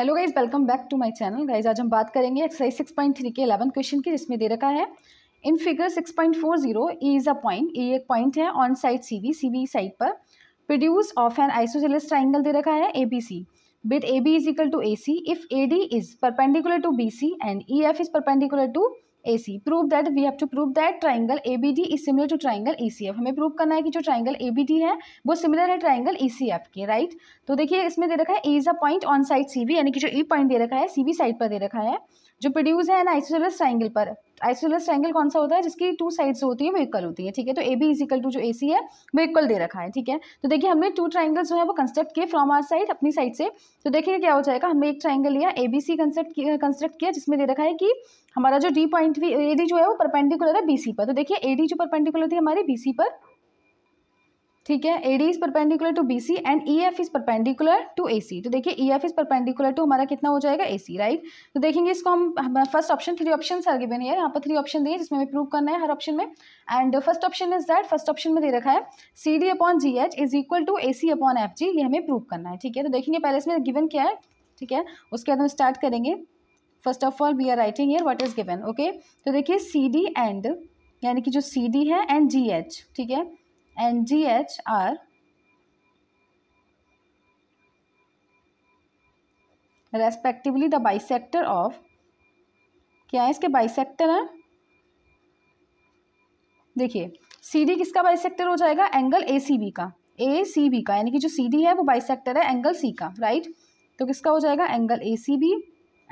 hello guys welcome back to my channel guys आज हम बात करेंगे एक्सरसाइज सिक्स पॉइंट थ्री के एलेवन क्वेश्चन की जिसमें दे रखा है in figure six point four zero E is a point E एक पॉइंट है on side C B C B side पर produce of an isosceles triangle दे रखा है A B C with A B is equal to A C if A D is perpendicular to B C and E F is perpendicular to A C prove that we have to prove we triangle A B D is similar to triangle E C F हमें prove करना है कि जो triangle A B D है वो similar है triangle E C F के right तो देखिए इसमें दे रखा है A is a point on side C B यानी कि जो ई e पॉइंट दे रखा है सी बी साइड पर दे रखा है जो प्रोड्यूस है ना इस ट्राइंगल पर आइसोलस ट्रैंगल कौन सा होता है जिसकी टू साइड्स होती है वो इक्वल होती है ठीक है तो A B is equal to जो ए सी है वो इक्वल दे रखा है ठीक है तो देखिए हमने टू ट्राइंगल्स जो है वो कंस्ट्रक्ट किए फ्रॉम आर साइड अपनी साइड से तो देखिए क्या हो जाएगा हमने एक ट्राइंगल लिया A B C construct construct किया जिसमें दे रखा है कि हमारा जो डी पॉइंट ए डी जो है वो परपेंडिकुलर है बी सी पर तो देखिए ए डी जो परपेंडिकुलर थी हमारी बी सी पर ठीक है A D is perpendicular to B C and E F is perpendicular to A C तो देखिए E F is perpendicular to हमारा कितना हो जाएगा ए सी राइट तो देखेंगे इसको हम फर्स्ट ऑप्शन थ्री ऑप्शन आगे बने है यहाँ पर थ्री ऑप्शन दिए जिसमें हमें प्रूव करना है हर ऑप्शन में and first option is that first option में दे रखा है C D upon G H is equal to A C upon F G ये हमें प्रूव करना है ठीक है तो देखेंगे पहले इसमें गिवन क्या है ठीक है उसके बाद हम स्टार्ट करेंगे first of all we are writing here what is given okay तो देखिए सी डी एंड यानी कि जो सी डी है एंड जी एच ठीक है and DH are respectively the bisector of क्या है इसके बाइसेक्टर हैं देखिए सी डी किसका बाइसेक्टर हो जाएगा एंगल ए सी बी का ए सी बी का यानी कि जो सी डी है वो बाइसेक्टर है एंगल सी का राइट तो किसका हो जाएगा angle A C B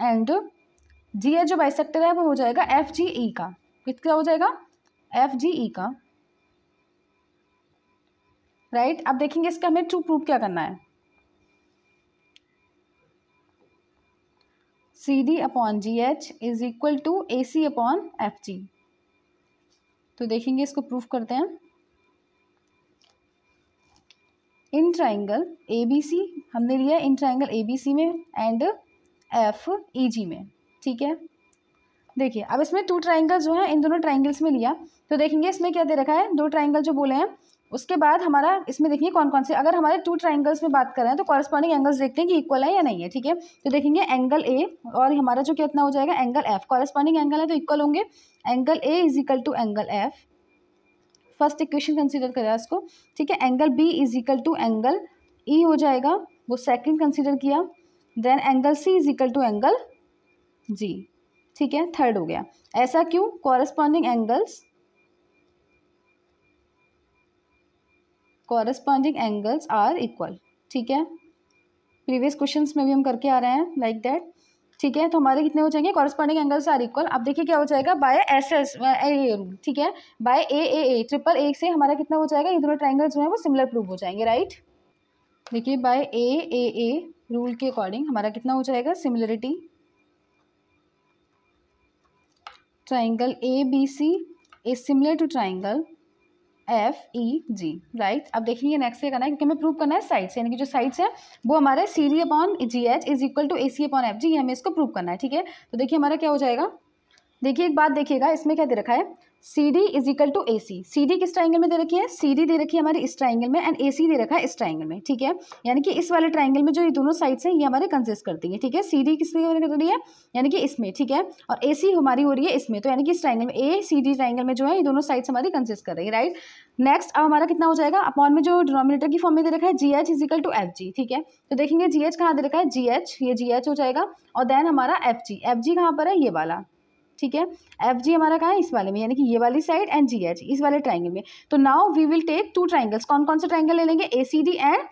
and G H जो बाइसेक्टर है वो हो जाएगा एफ जी ई का किसका हो जाएगा एफ जी ई का राइट अब देखेंगे इसका हमें ट्रू प्रूफ क्या करना है C D upon G H is equal to A C upon F G तो देखेंगे इसको प्रूफ करते हैं इन ट्राइंगल ए बी सी हमने लिया इन ट्राइंगल ए बी सी में एंड एफ ई जी में ठीक है देखिए अब इसमें टू ट्राइंगल जो है इन दोनों ट्राइंगल्स में लिया तो देखेंगे इसमें क्या दे रखा है दो ट्राइंगल जो बोले हैं उसके बाद हमारा इसमें देखिए कौन कौन से अगर हमारे टू ट्राइंगल्स में बात करें तो कॉरस्पॉन्डिंग एंगल्स देखते हैं कि इक्वल है या नहीं है ठीक है तो देखेंगे एंगल ए और हमारा जो कितना हो जाएगा एंगल एफ कॉरस्पॉन्डिंग एंगल है तो इक्वल होंगे angle A is equal to angle F first equation consider करें इसको ठीक है angle B is equal to angle E हो जाएगा वो सेकेंड कंसिडर किया then angle C is equal to angle G ठीक है थर्ड हो गया ऐसा क्यों corresponding angles corresponding angles are equal ठीक है प्रीवियस क्वेश्चन में भी हम करके आ रहे हैं लाइक दैट ठीक है तो हमारे कितने हो जाएंगे कॉरस्पॉन्डिंग एंगल्स आर इक्वल अब देखिए क्या हो जाएगा बाय एस एस ए ठीक है bye A A A triple A से हमारा कितना हो जाएगा ये दोनों ट्राइंगल्स जो है वो सिमिलर प्रूव हो जाएंगे राइट देखिए by A A A rule के अकॉर्डिंग हमारा कितना हो जाएगा similarity triangle A B C is similar to triangle F E G right अब देख लीजिए नेक्स्ट ये करना है क्योंकि हमें प्रूव करना है साइड्स यानी कि जो साइड्स है वो हमारे C D upon G H is equal to A C upon F G हमें इसको प्रूव करना है ठीक है तो देखिए हमारा क्या हो जाएगा देखिए एक बात देखिएगा इसमें क्या दे रखा है C D is equal to A C C D किस ट्राइंगल में दे रखी है सी डी दे रखी है हमारे इस ट्राइंगल में एंड ए सी दे रखा है इस ट्राइंगल में ठीक है यानी कि इस वाले ट्राइंगल में जो ये दोनों साइड्स हैं ये हमारे कंसिस्ट करती हैं ठीक है सी डी किस कर रही है यानी कि इसमें ठीक है और ए सी हमारी हो रही है इसमें तो यानी कि इस ट्राइंगल में ए सी डी ट्राइंगल में जो है ये दोनों साइड्स हमारी कंसिस्ट कर रही है राइट नेक्स्ट अब हमारा कितना हो जाएगा अपॉन में जो डिनोमिनेटर की फॉर्म में दे रखा है G H equal to F G ठीक है तो देखेंगे जी एच कहाँ दे रखा है जी एच ये जी एच हो जाएगा और देन हमारा एफ जी एफ जी कहाँ पर है ये वाला ठीक है एफ जी हमारा कहाँ है इस वाले में यानी कि ये वाली साइड एंड जी एच इस वाले ट्राइंगल में तो now we will take two triangles कौन कौन से ट्राइंगल ले लेंगे A C D and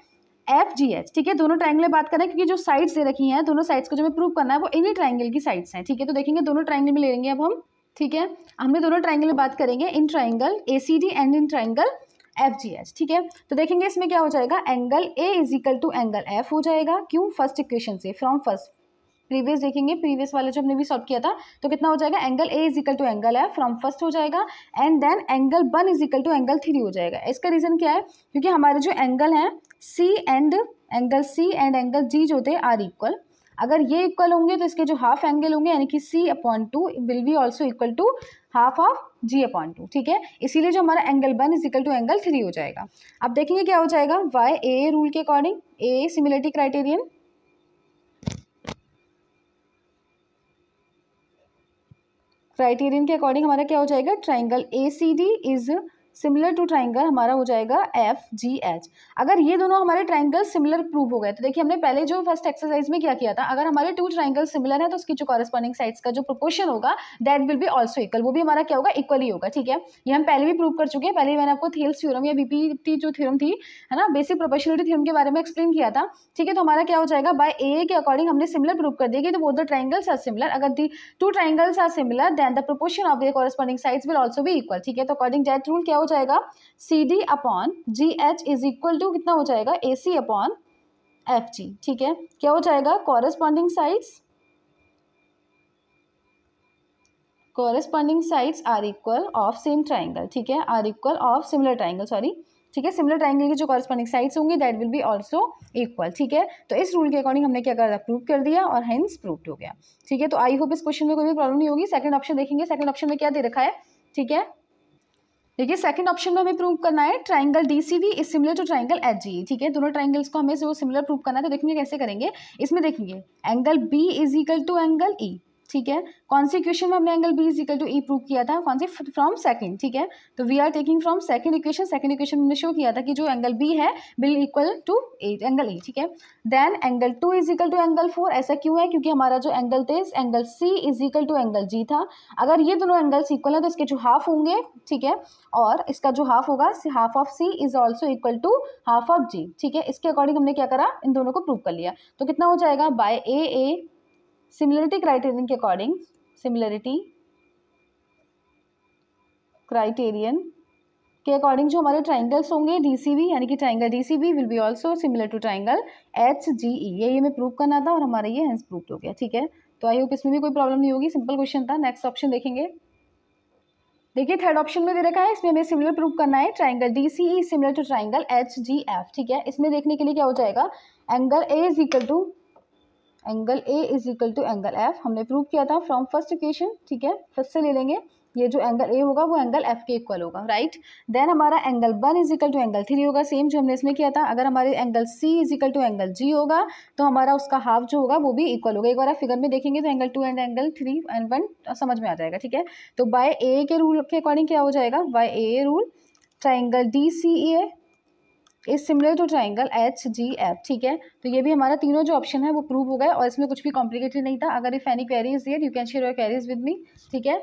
F G H ठीक है दोनों ट्राइंगल बात करें क्योंकि जो साइड्स दे रखी हैं दोनों साइड्स को जो हमें प्रूव करना है वो इन्हीं ट्राइंगल की साइड्स हैं ठीक है तो देखेंगे दोनों ट्राइंगल में ले लेंगे अब हम ठीक है हमने दोनों ट्राइंगल में बात करेंगे in triangle A C D and in triangle F G H ठीक है तो देखेंगे इसमें क्या हो जाएगा angle A is equal to angle F हो जाएगा क्यों फर्स्ट इक्वेशन से फ्रॉम फर्स्ट प्रीवियस देखेंगे प्रीवियस वाले जो हमने भी सॉल्व किया था तो कितना हो जाएगा angle A is equal to angle F from first हो जाएगा and then angle one is equal to angle three हो जाएगा इसका रीज़न क्या है क्योंकि हमारे जो एंगल हैं C and angle C and angle G जो थे आर इक्वल अगर ये इक्वल होंगे तो इसके जो हाफ एंगल होंगे यानी कि C upon two will be also equal to half of G upon two ठीक है इसीलिए जो हमारा angle one is equal to angle three हो जाएगा अब देखेंगे क्या हो जाएगा वाई ए रूल के according A similarity criterion criterion के अकॉर्डिंग हमारा क्या हो जाएगा triangle A C D is similar to triangle हमारा हो जाएगा एफ जी एच अगर ये दोनों हमारे ट्राइंगल सिमिलर प्रूव हो गए तो देखिए हमने पहले जो फर्स्ट एक्सरसाइज में क्या किया था अगर हमारे टू ट्राइंगल सिमिलर है तो उसकी जो कॉरेस्पॉन्डिंग साइड्स का जो प्रोपोर्शन होगा that will be also equal वो भी हमारा क्या होगा इक्वली होगा ठीक है ये हम पहले भी प्रूव कर चुके हैं पहले मैंने आपको थेल्स थ्योरम या बीपीटी जो थ्योरम थी है ना बेसिक प्रोपोर्शनलिटी थ्योरम के बारे में एक्सप्लेन किया था ठीक है तो हमारा क्या हो जाएगा बाय ए के अकॉर्डिंग हमने सिमिलर प्रूव कर दिया कि वो both the triangles are similar अगर the two triangles are similar then the proportion of the corresponding sides will also भी इक्वल ठीक है तो अकॉर्डिंग डेट रूल क्या हो जाएगा C D upon G H is equal to कितना हो जाएगा ए सी अपॉन एफ जी ठीक है क्या हो जाएगा corresponding sides corresponding sides are equal of same triangle ठीक है are equal of similar triangle sorry ठीक है सिमिलर ट्राइंगल की जो कॉरेस्पॉन्डिंग साइड्स होंगी that will be also equal ठीक है तो इस रूल के अकॉर्डिंग हमने क्या कर प्रूव कर दिया और हेंस प्रूव्ड हो गया ठीक है तो आई होप इस क्वेश्चन में कोई भी प्रॉब्लम नहीं होगी सेकंड ऑप्शन देखेंगे सेकंड ऑप्शन में क्या दे रखा है ठीक है देखिए सेकंड ऑप्शन में हमें प्रूव करना है triangle D C V is similar to triangle H G ठीक है दोनों ट्राइंगल्स को हमें जो सिमिलर प्रूव करना है तो देखेंगे कैसे करेंगे इसमें देखेंगे angle B is equal to angle E ठीक है इक्वेशन में हमने angle B is equal to E prove किया था कौन से फ्रॉम सेकंड ठीक है तो we are taking from second equation second equation हमने शो किया था कि जो एंगल बी है will equal to A angle A ठीक है then angle two is equal to angle four ऐसा क्यों है क्योंकि हमारा जो एंगल थे angle C is equal to angle G था अगर ये दोनों एंगल्स इक्वल है तो इसके जो हाफ होंगे ठीक है और इसका जो हाफ होगा half of C is also equal to half of G ठीक है इसके अकॉर्डिंग हमने क्या करा इन दोनों को प्रूव कर लिया तो कितना हो जाएगा by A A similarity criterion के अकॉर्डिंग सिमिलरिटी क्राइटेरियन के अकॉर्डिंग जो हमारे ट्राइंगल्स होंगे डीसीबी यानी कि triangle DCB will be also similar to triangle H G E ये ये हमें प्रूव करना था और हमारा ये हैंस प्रूव हो गया ठीक है तो आई होप इसमें भी कोई प्रॉब्लम नहीं होगी सिंपल क्वेश्चन था नेक्स्ट ऑप्शन देखेंगे देखिए थर्ड ऑप्शन में दे रखा है इसमें हमें सिमिलर प्रूव करना है triangle D C E similar to triangle H G F ठीक है इसमें देखने के लिए क्या हो जाएगा angle A is equal to angle A is equal to angle F हमने प्रूव किया था फ्रॉम फर्स्ट इक्वेशन ठीक है फर्स्ट से ले लेंगे ये जो एंगल ए होगा वो एंगल एफ के इक्वल होगा राइट देन हमारा angle one is equal to angle three होगा सेम जो हमने इसमें किया था अगर हमारे angle C is equal to angle G होगा तो हमारा उसका हाफ जो होगा वो भी इक्वल होगा एक बार आप फिगर में देखेंगे तो angle two and angle three and one समझ में आ जाएगा ठीक है तो बाय ए के रूल के अकॉर्डिंग क्या हो जाएगा by A rule triangle D C A is similar to triangle H G F ठीक है तो ये भी हमारा तीनों जो ऑप्शन है वो प्रूव हो गए और इसमें कुछ भी कॉम्प्लिकेटेड नहीं था अगर if any queries there you can share your queries with me ठीक है